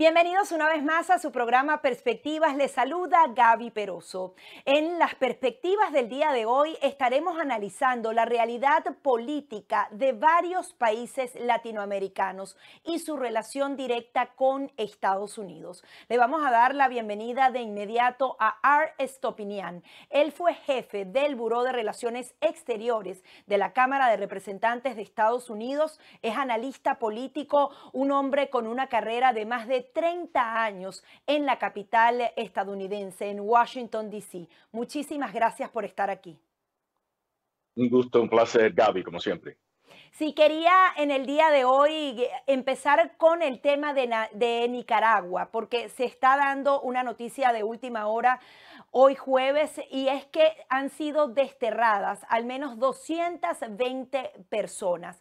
Bienvenidos una vez más a su programa Perspectivas. Les saluda Gaby Peroso. En las perspectivas del día de hoy estaremos analizando la realidad política de varios países latinoamericanos y su relación directa con Estados Unidos. Le vamos a dar la bienvenida de inmediato a Art Stopinian. Él fue jefe del Buró de Relaciones Exteriores de la Cámara de Representantes de Estados Unidos. Es analista político, un hombre con una carrera de más de 30 años en la capital estadounidense, en Washington, D.C. Muchísimas gracias por estar aquí. Un gusto, un placer, Gaby, como siempre. Sí, quería en el día de hoy empezar con el tema de, Nicaragua, porque se está dando una noticia de última hora hoy jueves y es que han sido desterradas al menos 220 personas.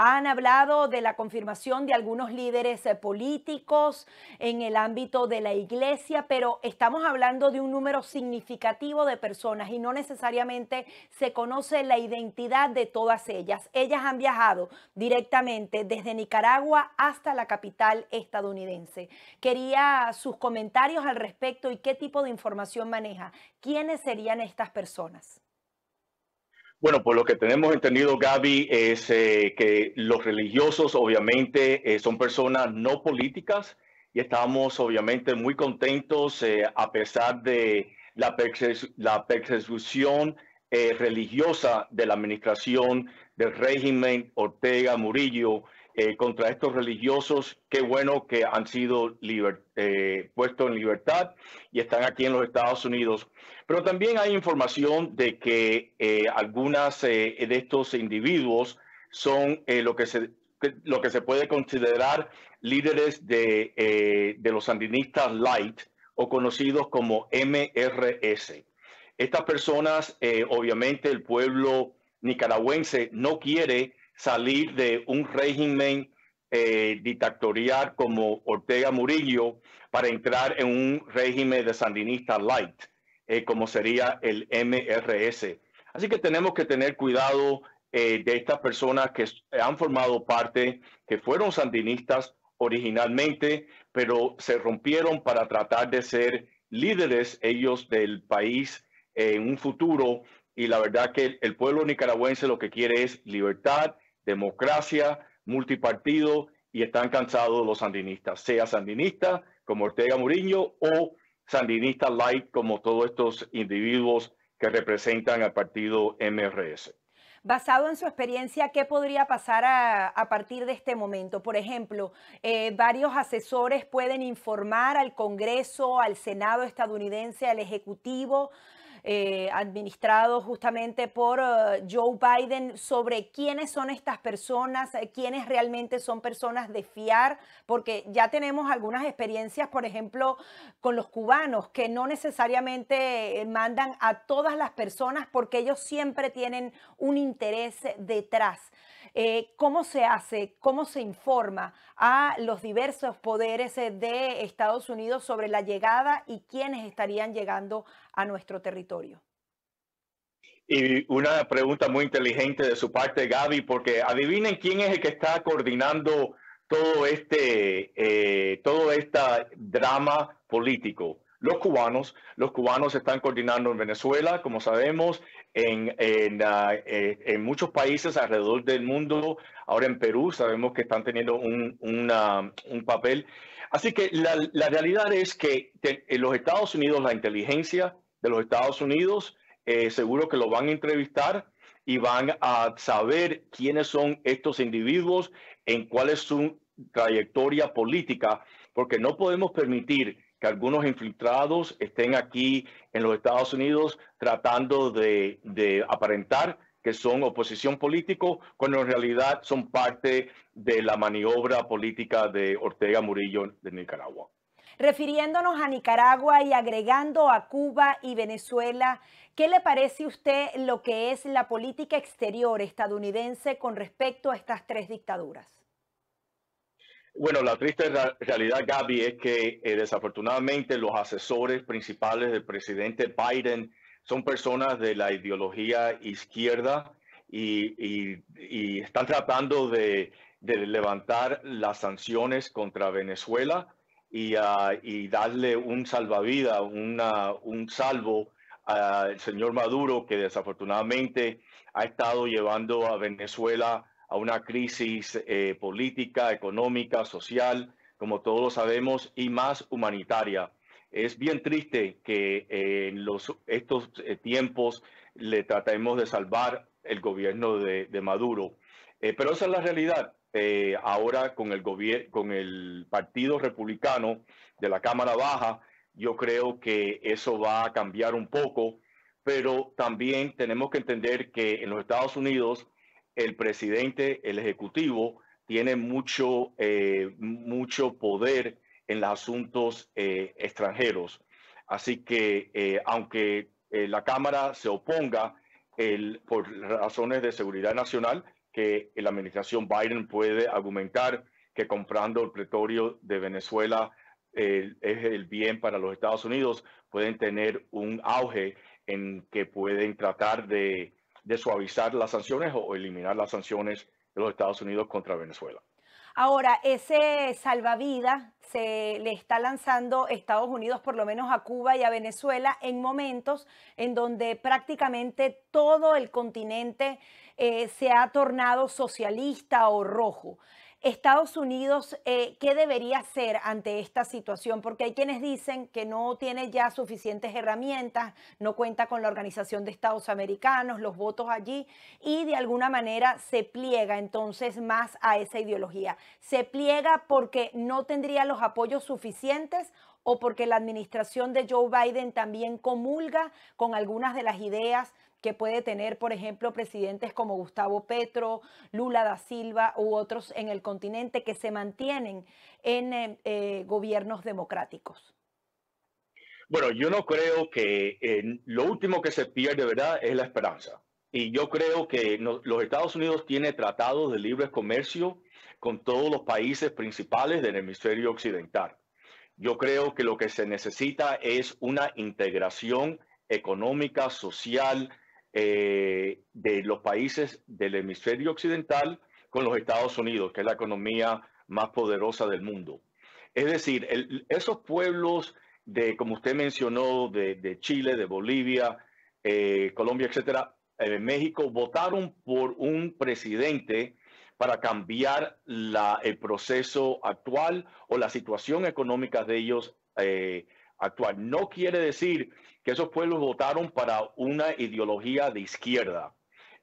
Han hablado de la confirmación de algunos líderes eh, políticos en el ámbito de la iglesia, pero estamos hablando de un número significativo de personas y no necesariamente se conoce la identidad de todas ellas. Ellas han viajado directamente desde Nicaragua hasta la capital estadounidense. Quería sus comentarios al respecto y qué tipo de información maneja. ¿Quiénes serían estas personas? Bueno, pues lo que tenemos entendido, Gaby, es eh, que los religiosos obviamente eh, son personas no políticas y estamos obviamente muy contentos eh, a pesar de la persecución religiosa de la administración del régimen Ortega Murillo eh, contra estos religiosos. Qué bueno que han sido eh, puestos en libertad y están aquí en los Estados Unidos. Pero también hay información de que eh, algunas eh, de estos individuos son lo que se lo que se puede considerar líderes de, de los sandinistas light o conocidos como MRS. Estas personas, obviamente, el pueblo nicaragüense no quiere salir de un régimen eh, dictatorial como Ortega Murillo para entrar en un régimen de sandinista light, eh, como sería el MRS. Así que tenemos que tener cuidado eh, de estas personas que han formado parte, que fueron sandinistas originalmente, pero se rompieron para tratar de ser líderes ellos del país en un futuro. Y la verdad que el pueblo nicaragüense lo que quiere es libertad democracia, multipartido, y están cansados los sandinistas, sea sandinista como Ortega Murillo o sandinista light como todos estos individuos que representan al partido MRS. Basado en su experiencia, ¿qué podría pasar a, partir de este momento? Por ejemplo, eh, varios asesores pueden informar al Congreso, al Senado estadounidense, al Ejecutivo eh, administrado justamente por eh, Joe Biden sobre quiénes son estas personas, eh, quiénes realmente son personas de fiar, porque ya tenemos algunas experiencias, por ejemplo, con los cubanos, que no necesariamente mandan a todas las personas porque ellos siempre tienen un interés detrás. ¿Cómo se hace? ¿Cómo se informa a los diversos poderes de Estados Unidos sobre la llegada y quiénes estarían llegando nuestro territorio. Y una pregunta muy inteligente de su parte, Gaby, porque adivinen quién es el que está coordinando todo este, eh, todo este drama político. Los cubanos, los cubanos están coordinando en Venezuela, como sabemos, en, en, ah, eh, muchos países alrededor del mundo. Ahora en Perú sabemos que están teniendo un, un papel. Así que la, la, realidad es que en los Estados Unidos la inteligencia de los Estados Unidos. Eh, seguro que lo van a entrevistar y van a saber quiénes son estos individuos, en cuál es su trayectoria política, porque no podemos permitir que algunos infiltrados estén aquí en los Estados Unidos tratando de, de aparentar que son oposición político, cuando en realidad son parte de la maniobra política de Ortega Murillo de Nicaragua refiriéndonos a Nicaragua y agregando a Cuba y Venezuela, ¿qué le parece a usted lo que es la política exterior estadounidense con respecto a estas tres dictaduras? Bueno, la triste realidad, Gaby, es que eh, desafortunadamente los asesores principales del presidente Biden son personas de la ideología izquierda y, están tratando de, levantar las sanciones contra Venezuela Ah, y, darle un salvavidas, un salvo al señor Maduro, que desafortunadamente ha estado llevando a Venezuela a una crisis eh, política, económica, social, como todos lo sabemos, y más humanitaria. Es bien triste que eh, en los, estos eh, tiempos le tratemos de salvar el gobierno de, de Maduro. pero esa es la realidad. Eh, ahora con el, con el Partido Republicano de la Cámara Baja, yo creo que eso va a cambiar un poco, pero también tenemos que entender que en los Estados Unidos el presidente, el ejecutivo, tiene mucho, eh, mucho poder en los asuntos eh, extranjeros. Así que aunque la Cámara se oponga por razones de seguridad nacional, que la administración Biden puede argumentar que comprando el pretorio de Venezuela eh, es el bien para los Estados Unidos, pueden tener un auge en que pueden tratar de suavizar las sanciones o eliminar las sanciones de los Estados Unidos contra Venezuela. Ahora, ese salvavidas se le está lanzando Estados Unidos, por lo menos a Cuba y a Venezuela, en momentos en donde prácticamente todo el continente eh, se ha tornado socialista o rojo. Estados Unidos, eh, ¿qué debería hacer ante esta situación? Porque hay quienes dicen que no tiene ya suficientes herramientas, no cuenta con la Organización de Estados Americanos, los votos allí, y de alguna manera se pliega entonces más a esa ideología. ¿Se pliega porque no tendría los apoyos suficientes o porque la administración de Joe Biden también comulga con algunas de las ideas que puede tener, por ejemplo, presidentes como Gustavo Petro, Lula da Silva u otros en el continente que se mantienen en eh, eh, gobiernos democráticos? Bueno, yo no creo que eh, lo último que se pierde, ¿verdad?, es la esperanza. Y yo creo que los Estados Unidos tiene tratados de libre comercio con todos los países principales del hemisferio occidental. Yo creo que lo que se necesita es una integración económica, social, eh, de los países del hemisferio occidental con los Estados Unidos, que es la economía más poderosa del mundo. Es decir, esos pueblos de, como usted mencionó, de, Chile, de Bolivia, eh, Colombia, etcétera, en eh, México, votaron por un presidente para cambiar el proceso actual o la situación económica de ellos actual. No quiere decir que esos pueblos votaron para una ideología de izquierda.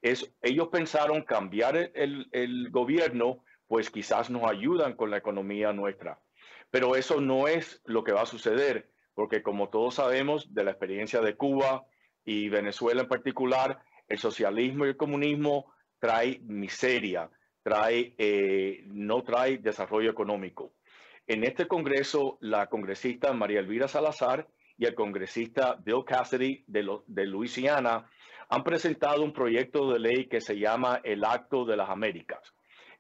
Es, ellos pensaron cambiar el, gobierno, pues quizás nos ayudan con la economía nuestra. Pero eso no es lo que va a suceder, porque como todos sabemos de la experiencia de Cuba y Venezuela en particular, el socialismo y el comunismo trae miseria, trae, eh, no trae desarrollo económico. En este Congreso, la congresista María Elvira Salazar y el congresista Bill Cassidy de, Luisiana han presentado un proyecto de ley que se llama el Acto de las Américas.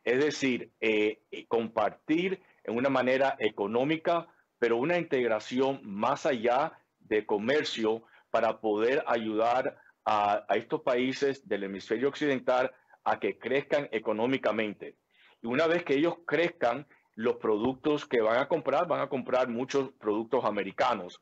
Es decir, eh, eh, compartir en una manera económica, pero una integración más allá de comercio para poder ayudar a estos países del hemisferio occidental a que crezcan económicamente. Y una vez que ellos crezcan, los productos que van a comprar, van a comprar muchos productos americanos,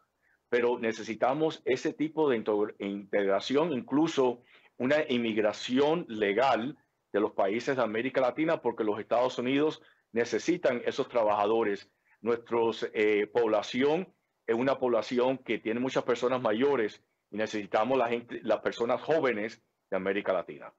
pero necesitamos ese tipo de integración, incluso una inmigración legal de los países de América Latina, porque los Estados Unidos necesitan esos trabajadores. Nuestra eh, población es una población que tiene muchas personas mayores y necesitamos la gente, las personas jóvenes de América Latina.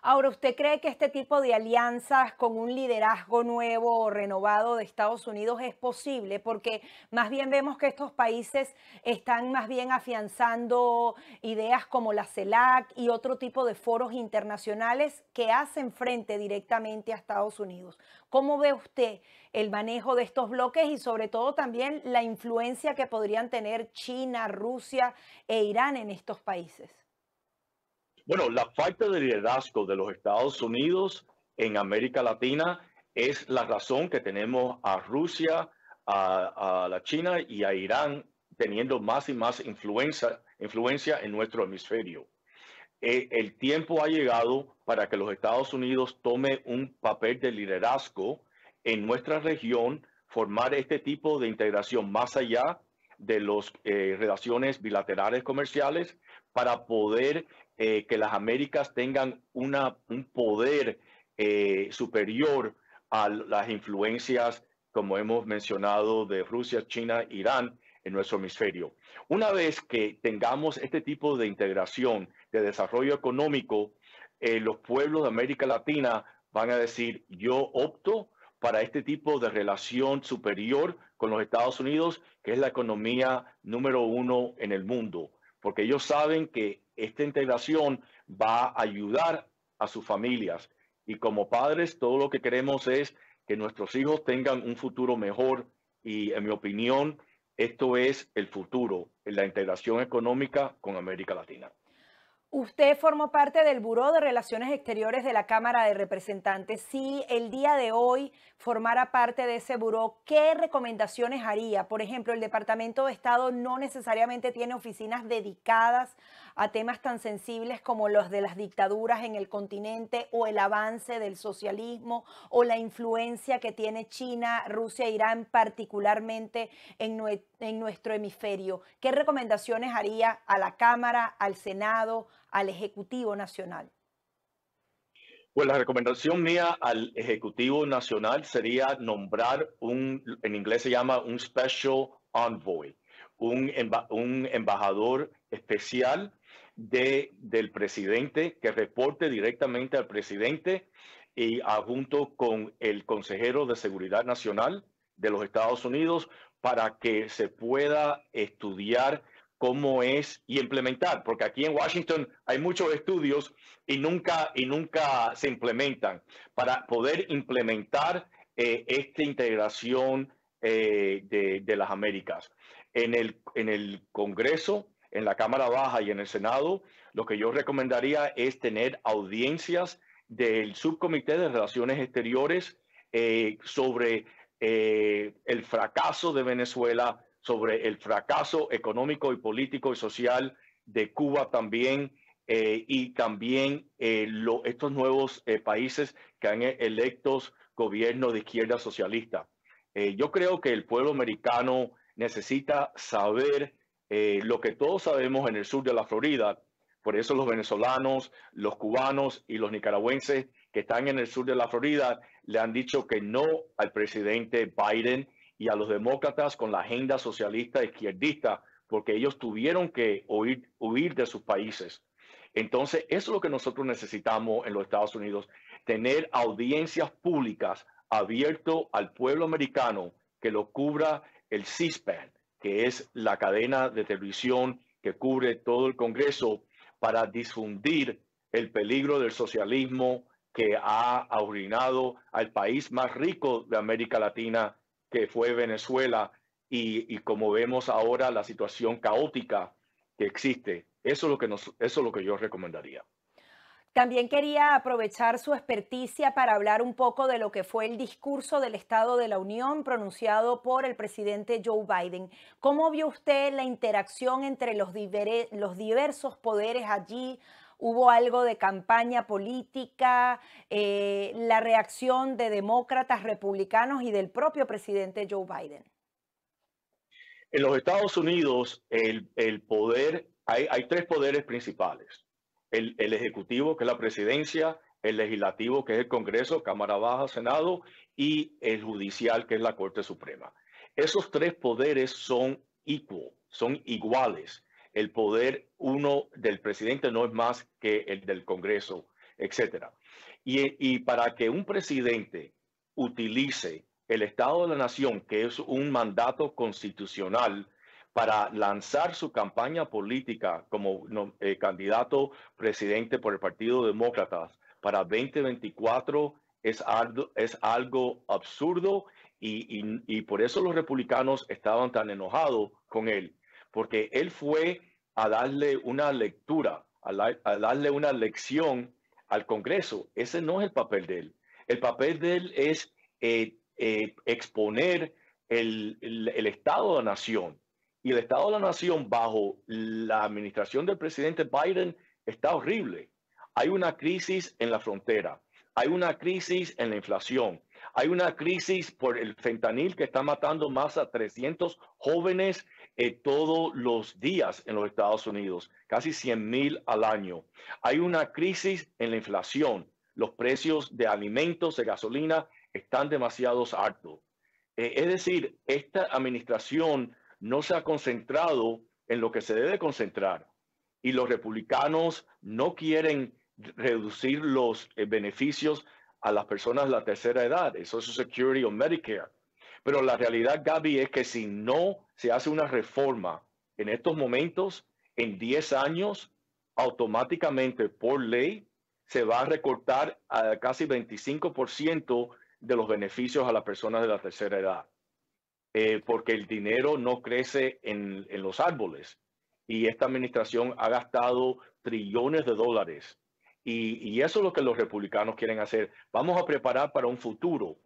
Ahora, ¿usted cree que este tipo de alianzas con un liderazgo nuevo o renovado de Estados Unidos es posible? Porque más bien vemos que estos países están más bien afianzando ideas como la CELAC y otro tipo de foros internacionales que hacen frente directamente a Estados Unidos. ¿Cómo ve usted el manejo de estos bloques y sobre todo también la influencia que podrían tener China, Rusia e Irán en estos países? Bueno, la falta de liderazgo de los Estados Unidos en América Latina es la razón que tenemos a Rusia, a, la China y a Irán teniendo más y más influencia, influencia en nuestro hemisferio. Eh, el tiempo ha llegado para que los Estados Unidos tome un papel de liderazgo en nuestra región, formar este tipo de integración más allá de las eh, relaciones bilaterales comerciales para poder eh, que las Américas tengan una, un poder eh, superior a las influencias, como hemos mencionado, de Rusia, China, Irán en nuestro hemisferio. Una vez que tengamos este tipo de integración, de desarrollo económico, eh, los pueblos de América Latina van a decir, yo opto para este tipo de relación superior con los Estados Unidos, que es la economía número uno en el mundo, porque ellos saben que esta integración va a ayudar a sus familias. Y como padres, todo lo que queremos es que nuestros hijos tengan un futuro mejor y, en mi opinión, esto es el futuro, en la integración económica con América Latina. Usted formó parte del Buró de Relaciones Exteriores de la Cámara de Representantes. Si el día de hoy formara parte de ese buró, ¿qué recomendaciones haría? Por ejemplo, el Departamento de Estado no necesariamente tiene oficinas dedicadas a temas tan sensibles como los de las dictaduras en el continente o el avance del socialismo o la influencia que tiene China, Rusia e Irán particularmente en, nuestro hemisferio. ¿Qué recomendaciones haría a la Cámara, al Senado, al Ejecutivo Nacional? Pues la recomendación mía al Ejecutivo Nacional sería nombrar un, en inglés se llama un Special Envoy, un, un embajador especial de, del presidente, que reporte directamente al presidente y junto con el consejero de Seguridad Nacional de los Estados Unidos para que se pueda estudiar cómo es y implementar, porque aquí en Washington hay muchos estudios y nunca, y nunca se implementan, para poder implementar eh, esta integración eh, de, de, las Américas. En el, en el Congreso, en la Cámara Baja y en el Senado, lo que yo recomendaría es tener audiencias del subcomité de Relaciones Exteriores eh, sobre eh, el fracaso de Venezuela, sobre el fracaso económico y político y social de Cuba también, eh, y también estos nuevos países que han e-, electos gobierno de izquierda socialista. yo creo que el pueblo americano necesita saber eh, lo que todos sabemos en el sur de la Florida, por eso los venezolanos, los cubanos y los nicaragüenses que están en el sur de la Florida le han dicho que no al presidente Biden y a los demócratas con la agenda socialista izquierdista, porque ellos tuvieron que huir, de sus países. Entonces, eso es lo que nosotros necesitamos en los Estados Unidos, tener audiencias públicas abierto al pueblo americano que lo cubra el c que es la cadena de televisión que cubre todo el Congreso, para difundir el peligro del socialismo que ha arruinado al país más rico de América Latina, que fue Venezuela, y, como vemos ahora la situación caótica que existe. Eso es lo que, eso es lo que yo recomendaría. También quería aprovechar su experticia para hablar un poco de lo que fue el discurso del Estado de la Unión pronunciado por el presidente Joe Biden. ¿Cómo vio usted la interacción entre los, diversos poderes allí? ¿Hubo algo de campaña política? Eh, ¿La reacción de demócratas, republicanos y del propio presidente Joe Biden? En los Estados Unidos, el, poder, hay tres poderes principales el, Ejecutivo, que es la presidencia, el legislativo, que es el Congreso, Cámara Baja, Senado, y el judicial, que es la Corte Suprema. Esos tres poderes son son iguales. El poder uno del presidente no es más que el del Congreso, etc. y para que un presidente utilice el Estado de la Nación, que es un mandato constitucional para lanzar su campaña política como eh, candidato presidente por el Partido Demócrata para 2024 es, es algo absurdo y, por eso los republicanos estaban tan enojados con él, porque él fue a darle una lectura, a, darle una lección al Congreso. Ese no es el papel de él. El papel de él es eh, eh, exponer el, el, Estado de la Nación, y el Estado de la Nación bajo la administración del presidente Biden está horrible. Hay una crisis en la frontera, hay una crisis en la inflación, hay una crisis por el fentanil que está matando más a 300 jóvenes eh, todos los días en los Estados Unidos, casi 100 mil al año. Hay una crisis en la inflación, los precios de alimentos, de gasolina están demasiado altos. Eh, es decir, esta administración no se ha concentrado en lo que se debe concentrar y los republicanos no quieren reducir los eh, beneficios a las personas de la tercera edad, el Social Security o Medicare. Pero la realidad, Gaby, es que si no se hace una reforma en estos momentos, en 10 años, automáticamente por ley, se va a recortar a casi 25% de los beneficios a las personas de la tercera edad. Eh, porque el dinero no crece en, los árboles. Y esta administración ha gastado trillones de dólares. Y, eso es lo que los republicanos quieren hacer. Vamos a preparar para un futuro.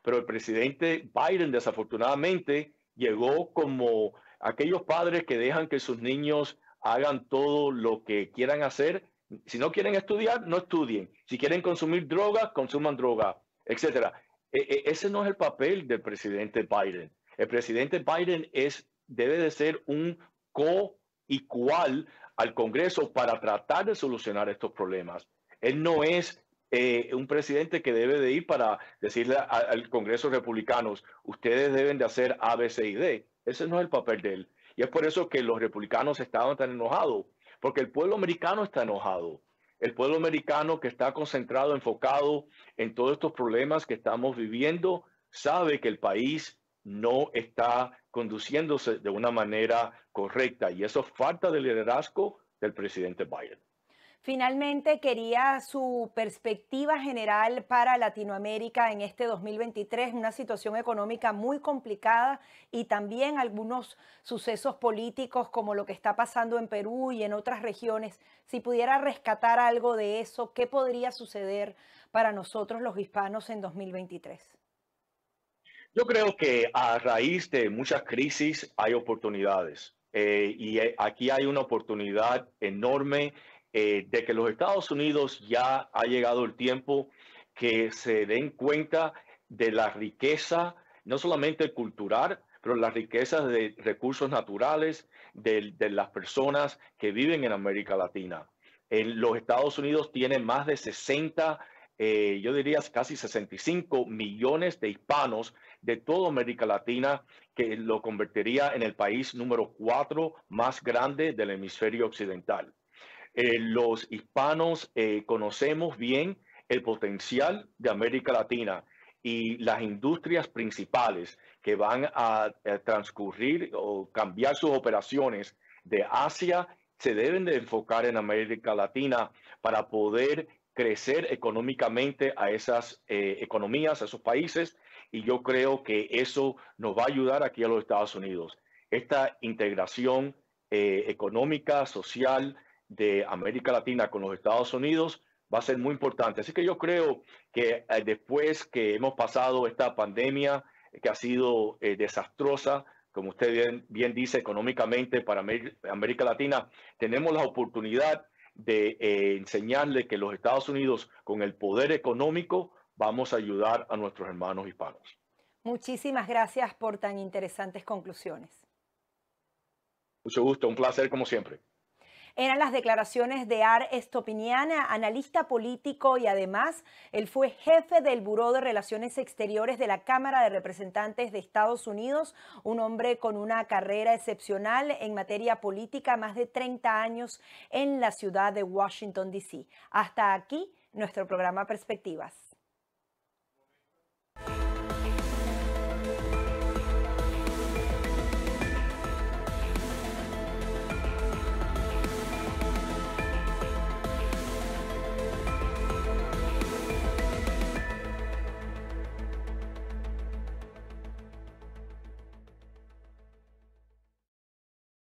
Pero el presidente Biden, desafortunadamente, llegó como aquellos padres que dejan que sus niños hagan todo lo que quieran hacer. Si no quieren estudiar, no estudien. Si quieren consumir drogas, consuman droga, etcétera. E, e, ese no es el papel del presidente Biden el presidente Biden es, debe de ser un co igual al Congreso para tratar de solucionar estos problemas. Él no es eh, un presidente que debe de ir para decirle al Congreso republicanos, ustedes deben de hacer A, B, C y D. Ese no es el papel de él. Y es por eso que los republicanos estaban tan enojados, porque el pueblo americano está enojado. El pueblo americano que está concentrado, enfocado en todos estos problemas que estamos viviendo, sabe que el país no está conduciéndose de una manera correcta y eso falta de liderazgo del presidente Biden. Finalmente, quería su perspectiva general para Latinoamérica en este 2023, una situación económica muy complicada y también algunos sucesos políticos como lo que está pasando en Perú y en otras regiones. Si pudiera rescatar algo de eso, ¿qué podría suceder para nosotros los hispanos en 2023? Yo creo que a raíz de muchas crisis hay oportunidades. Eh, y eh, aquí hay una oportunidad enorme eh, de que los Estados Unidos ya ha llegado el tiempo que se den cuenta de la riqueza, no solamente cultural, pero las riquezas de recursos naturales de, las personas que viven en América Latina. En los Estados Unidos tiene más de 60 eh, yo diría casi 65 millones de hispanos de toda América Latina, que lo convertiría en el país número cuatro más grande del hemisferio occidental. Eh, los hispanos eh, conocemos bien el potencial de América Latina y las industrias principales que van a, a transcurrir o cambiar sus operaciones de Asia se deben de enfocar en América Latina para poder crecer económicamente a esas eh, economías, a esos países, y yo creo que eso nos va a ayudar aquí a los Estados Unidos. Esta integración eh, económica, social de América Latina con los Estados Unidos va a ser muy importante. Así que yo creo que eh, después que hemos pasado esta pandemia que ha sido desastrosa, como usted bien, dice económicamente para América Latina, tenemos la oportunidad de eh, enseñarle que los Estados Unidos, con el poder económico, vamos a ayudar a nuestros hermanos hispanos. Muchísimas gracias por tan interesantes conclusiones. Mucho gusto, un placer como siempre. Eran las declaraciones de Ar Stopiniana, analista político y además él fue jefe del Buró de Relaciones Exteriores de la Cámara de Representantes de Estados Unidos, un hombre con una carrera excepcional en materia política, más de 30 años en la ciudad de Washington, D.C. Hasta aquí nuestro programa Perspectivas.